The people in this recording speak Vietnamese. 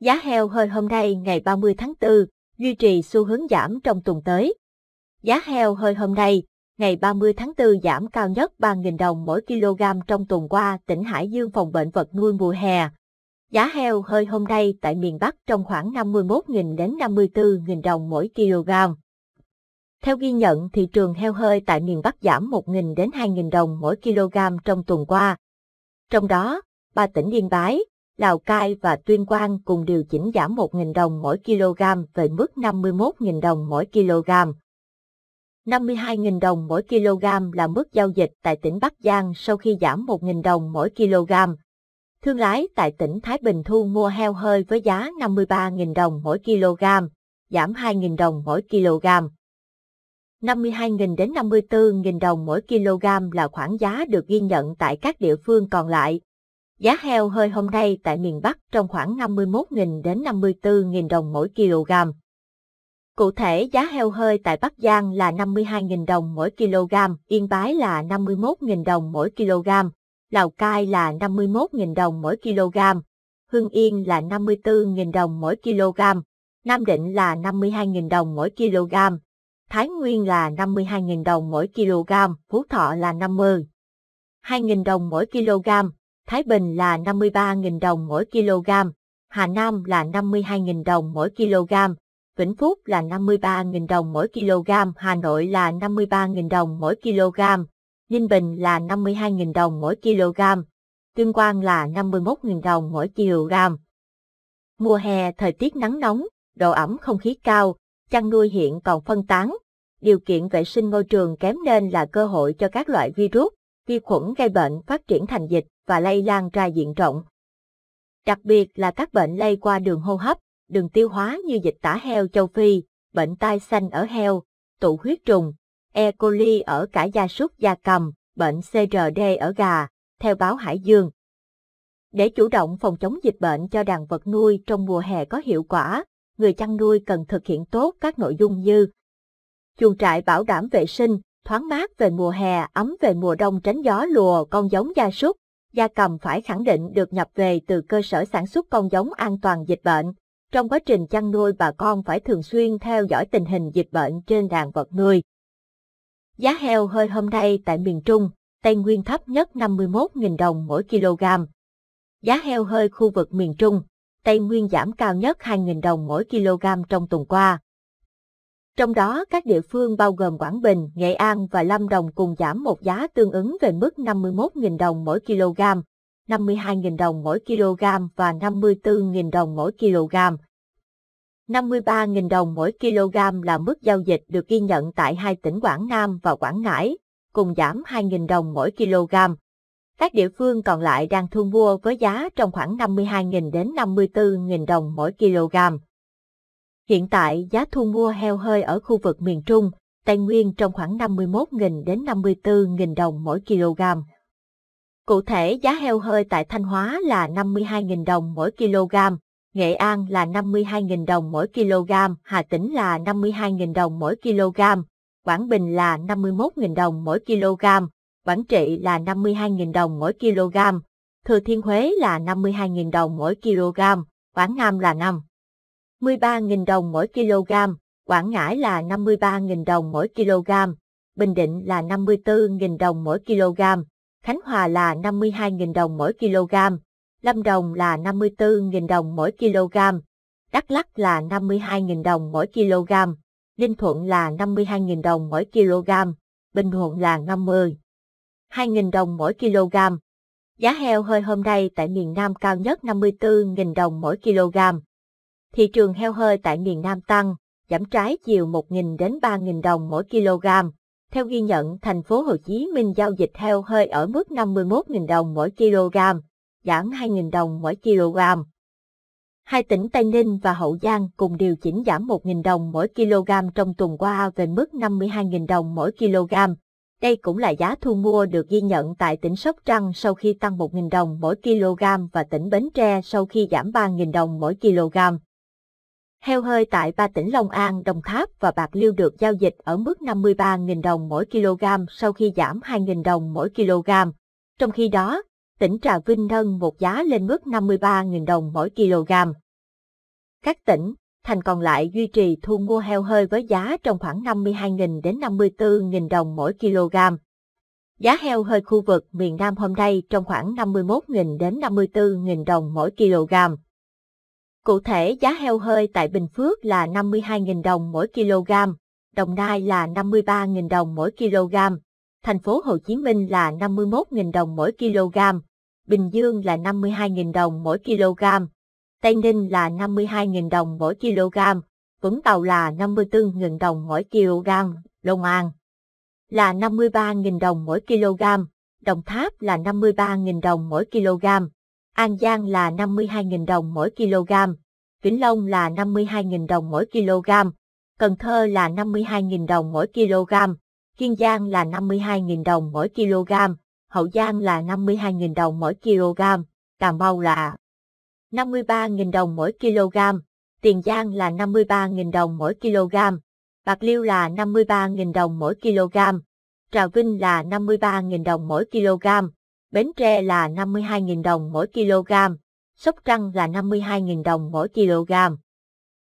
Giá heo hơi hôm nay ngày 30 tháng 4 duy trì xu hướng giảm trong tuần tới. Giá heo hơi hôm nay, ngày 30 tháng 4 giảm cao nhất 3.000 đồng mỗi kg trong tuần qua tỉnh Hải Dương phòng bệnh vật nuôi mùa hè. Giá heo hơi hôm nay tại miền Bắc trong khoảng 51.000 đến 54.000 đồng mỗi kg. Theo ghi nhận, thị trường heo hơi tại miền Bắc giảm 1.000 đến 2.000 đồng mỗi kg trong tuần qua. Trong đó, ba tỉnh Yên Bái, Lào Cai và Tuyên Quang cùng điều chỉnh giảm 1.000 đồng mỗi kg về mức 51.000 đồng mỗi kg. 52.000 đồng mỗi kg là mức giao dịch tại tỉnh Bắc Giang sau khi giảm 1.000 đồng mỗi kg. Thương lái tại tỉnh Thái Bình thu mua heo hơi với giá 53.000 đồng mỗi kg, giảm 2.000 đồng mỗi kg. 52.000 đến 54.000 đồng mỗi kg là khoảng giá được ghi nhận tại các địa phương còn lại. Giá heo hơi hôm nay tại miền Bắc trong khoảng 51.000 đến 54.000 đồng mỗi kg. Cụ thể giá heo hơi tại Bắc Giang là 52.000 đồng mỗi kg, Yên Bái là 51.000 đồng mỗi kg, Lào Cai là 51.000 đồng mỗi kg, Hưng Yên là 54.000 đồng mỗi kg, Nam Định là 52.000 đồng mỗi kg, Thái Nguyên là 52.000 đồng mỗi kg, Phú Thọ là 50. 000 đồng mỗi kg, Thái Bình là 53.000 đồng mỗi kg, Hà Nam là 52.000 đồng mỗi kg, Vĩnh Phúc là 53.000 đồng mỗi kg, Hà Nội là 53.000 đồng mỗi kg, Ninh Bình là 52.000 đồng mỗi kg, Tuyên Quang là 51.000 đồng mỗi kg. Mùa hè thời tiết nắng nóng, độ ẩm không khí cao, chăn nuôi hiện còn phân tán. Điều kiện vệ sinh môi trường kém nên là cơ hội cho các loại virus, vi khuẩn gây bệnh phát triển thành dịch và lây lan ra diện rộng. Đặc biệt là các bệnh lây qua đường hô hấp, đường tiêu hóa như dịch tả heo châu Phi, bệnh tai xanh ở heo, tụ huyết trùng, E. coli ở cả gia súc gia cầm, bệnh CRD ở gà, theo báo Hải Dương. Để chủ động phòng chống dịch bệnh cho đàn vật nuôi trong mùa hè có hiệu quả, người chăn nuôi cần thực hiện tốt các nội dung như chuồng trại bảo đảm vệ sinh, thoáng mát về mùa hè, ấm về mùa đông tránh gió lùa con giống gia súc, gia cầm phải khẳng định được nhập về từ cơ sở sản xuất con giống an toàn dịch bệnh. Trong quá trình chăn nuôi bà con phải thường xuyên theo dõi tình hình dịch bệnh trên đàn vật nuôi. Giá heo hơi hôm nay tại miền Trung, Tây Nguyên thấp nhất 51.000 đồng mỗi kg. Giá heo hơi khu vực miền Trung, Tây Nguyên giảm cao nhất 2.000 đồng mỗi kg trong tuần qua. Trong đó các địa phương bao gồm Quảng Bình, Nghệ An và Lâm Đồng cùng giảm một giá tương ứng về mức 51.000 đồng mỗi kg, 52.000 đồng mỗi kg và 54.000 đồng mỗi kg. 53.000 đồng mỗi kg là mức giao dịch được ghi nhận tại hai tỉnh Quảng Nam và Quảng Ngãi, cùng giảm 2.000 đồng mỗi kg. Các địa phương còn lại đang thu mua với giá trong khoảng 52.000 đến 54.000 đồng mỗi kg. Hiện tại giá thu mua heo hơi ở khu vực miền Trung, Tây Nguyên trong khoảng 51.000 đến 54.000 đồng mỗi kg. Cụ thể giá heo hơi tại Thanh Hóa là 52.000 đồng mỗi kg, Nghệ An là 52.000 đồng mỗi kg, Hà Tĩnh là 52.000 đồng mỗi kg, Quảng Bình là 51.000 đồng mỗi kg, Quảng Trị là 52.000 đồng mỗi kg, Thừa Thiên Huế là 52.000 đồng mỗi kg, Quảng Nam là 5. 13.000 đồng mỗi kg, Quảng Ngãi là 53.000 đồng mỗi kg, Bình Định là 54.000 đồng mỗi kg, Khánh Hòa là 52.000 đồng mỗi kg, Lâm Đồng là 54.000 đồng mỗi kg, Đắk Lắk là 52.000 đồng mỗi kg, Ninh Thuận là 52.000 đồng mỗi kg, Bình Thuận là 50. 2.000 đồng mỗi kg. Giá heo hơi hôm nay tại miền Nam cao nhất 54.000 đồng mỗi kg thị trường heo hơi tại miền Nam tăng, giảm trái chiều 1.000 đến 3.000 đồng mỗi kg. Theo ghi nhận, thành phố Hồ Chí Minh giao dịch heo hơi ở mức 51.000 đồng mỗi kg, giảm 2.000 đồng mỗi kg. Hai tỉnh Tây Ninh và Hậu Giang cùng điều chỉnh giảm 1.000 đồng mỗi kg trong tuần qua về mức 52.000 đồng mỗi kg. Đây cũng là giá thu mua được ghi nhận tại tỉnh Sóc Trăng sau khi tăng 1.000 đồng mỗi kg và tỉnh Bến Tre sau khi giảm 3.000 đồng mỗi kg. Heo hơi tại ba tỉnh Long An, Đồng Tháp và Bạc Liêu được giao dịch ở mức 53.000 đồng mỗi kg sau khi giảm 2.000 đồng mỗi kg. Trong khi đó, tỉnh Trà Vinh nâng một giá lên mức 53.000 đồng mỗi kg. Các tỉnh, thành còn lại duy trì thu mua heo hơi với giá trong khoảng 52.000 đến 54.000 đồng mỗi kg. Giá heo hơi khu vực miền Nam hôm nay trong khoảng 51.000 đến 54.000 đồng mỗi kg. Cụ thể giá heo hơi tại Bình Phước là 52.000 đồng mỗi kg, Đồng Nai là 53.000 đồng mỗi kg, thành phố Hồ Chí Minh là 51.000 đồng mỗi kg, Bình Dương là 52.000 đồng mỗi kg, Tây Ninh là 52.000 đồng mỗi kg, Vũng Tàu là 54.000 đồng mỗi kg, Long An là 53.000 đồng mỗi kg, Đồng Tháp là 53.000 đồng mỗi kg, An Giang là 52.000 đồng mỗi kg, Vĩnh Long là 52.000 đồng mỗi kg, Cần Thơ là 52.000 đồng mỗi kg, Kiên Giang là 52.000 đồng mỗi kg, Hậu Giang là 52.000 đồng mỗi kg, Cà Mau là 53.000 đồng mỗi kg, Tiền Giang là 53.000 đồng mỗi kg, Bạc Liêu là 53.000 đồng mỗi kg, Trà Vinh là 53.000 đồng mỗi kg, Bến Tre là 52.000 đồng mỗi kg, Sóc Trăng là 52.000 đồng mỗi kg.